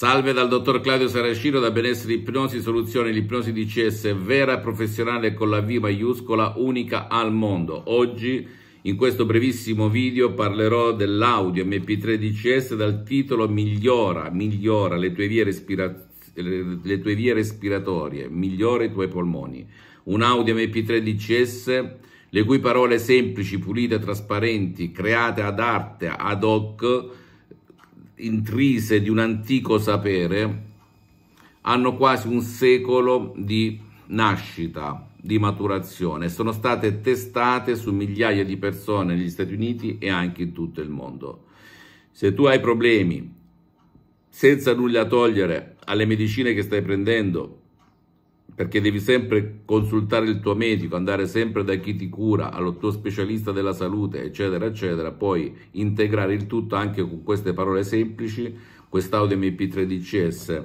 Salve dal dottor Claudio Saracino da Benessere Ipnosi Soluzione, l'ipnosi DCS vera professionale con la V maiuscola unica al mondo. Oggi in questo brevissimo video parlerò dell'audio MP3 DCS dal titolo Migliora, migliora le tue vie, respira le tue vie respiratorie, migliora i tuoi polmoni. Un audio MP3 DCS le cui parole semplici, pulite, trasparenti, create ad arte, ad hoc, intrise di un antico sapere, hanno quasi un secolo di nascita, di maturazione, sono state testate su migliaia di persone negli Stati Uniti e anche in tutto il mondo. Se tu hai problemi, senza nulla togliere alle medicine che stai prendendo, perché devi sempre consultare il tuo medico, andare sempre da chi ti cura, allo tuo specialista della salute, eccetera, eccetera, poi integrare il tutto anche con queste parole semplici, quest'audio mp 13 DCS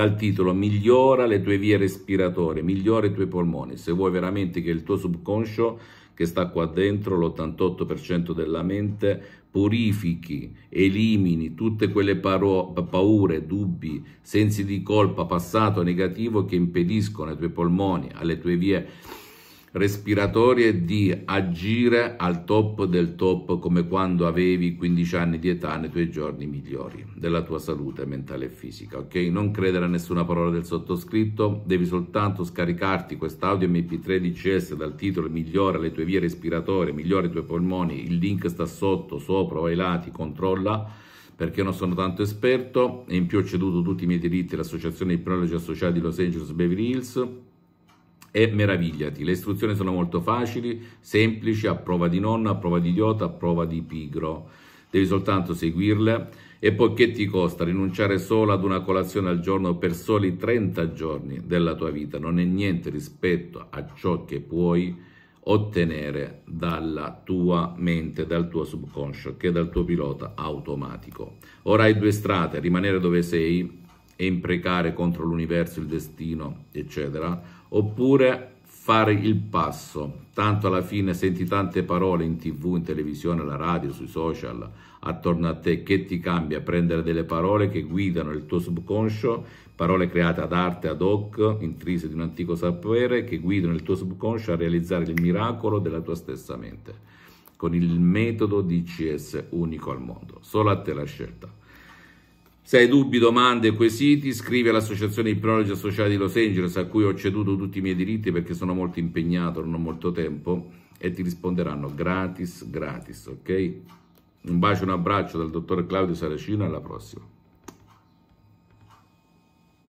dal titolo Migliora le tue vie respiratorie, migliora i tuoi polmoni. Se vuoi veramente che il tuo subconscio, che sta qua dentro, l'88% della mente, purifichi, elimini tutte quelle paro- paure, dubbi, sensi di colpa, passato negativo che impediscono ai tuoi polmoni, alle tue vie respiratorie, respiratorie di agire al top del top come quando avevi 15 anni di età nei tuoi giorni migliori della tua salute mentale e fisica, ok? Non credere a nessuna parola del sottoscritto, devi soltanto scaricarti quest'audio mp 13 DCS dal titolo Migliora le tue vie respiratorie, migliora i tuoi polmoni, il link sta sotto, sopra o ai lati, controlla perché non sono tanto esperto e in più ho ceduto tutti i miei diritti all'Associazione prologi Associati di Los Angeles Beverly Hills e meravigliati. Le istruzioni sono molto facili, semplici, a prova di nonna, a prova di idiota, a prova di pigro. Devi soltanto seguirle. E poi che ti costa rinunciare solo ad una colazione al giorno per soli 30 giorni della tua vita? Non è niente rispetto a ciò che puoi ottenere dalla tua mente, dal tuo subconscio, che è dal tuo pilota automatico. Ora hai due strade, rimanere dove sei e imprecare contro l'universo, il destino, eccetera, oppure fare il passo, tanto alla fine senti tante parole in tv, in televisione, alla radio, sui social, attorno a te, che ti cambia prendere delle parole che guidano il tuo subconscio, parole create ad arte, ad hoc, intrise di un antico sapere, che guidano il tuo subconscio a realizzare il miracolo della tua stessa mente, con il metodo DCS unico al mondo, solo a te la scelta. Se hai dubbi, domande e quesiti, scrivi all'Associazione Ipnologi Sociale di Los Angeles, a cui ho ceduto tutti i miei diritti perché sono molto impegnato, non ho molto tempo, e ti risponderanno gratis, gratis, ok? Un bacio, e un abbraccio dal dottor Claudio Saracino, alla prossima.